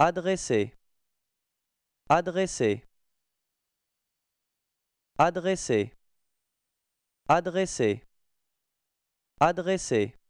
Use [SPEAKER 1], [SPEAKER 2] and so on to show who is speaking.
[SPEAKER 1] Adresser. Adresser. Adresser. Adresser. Adresser.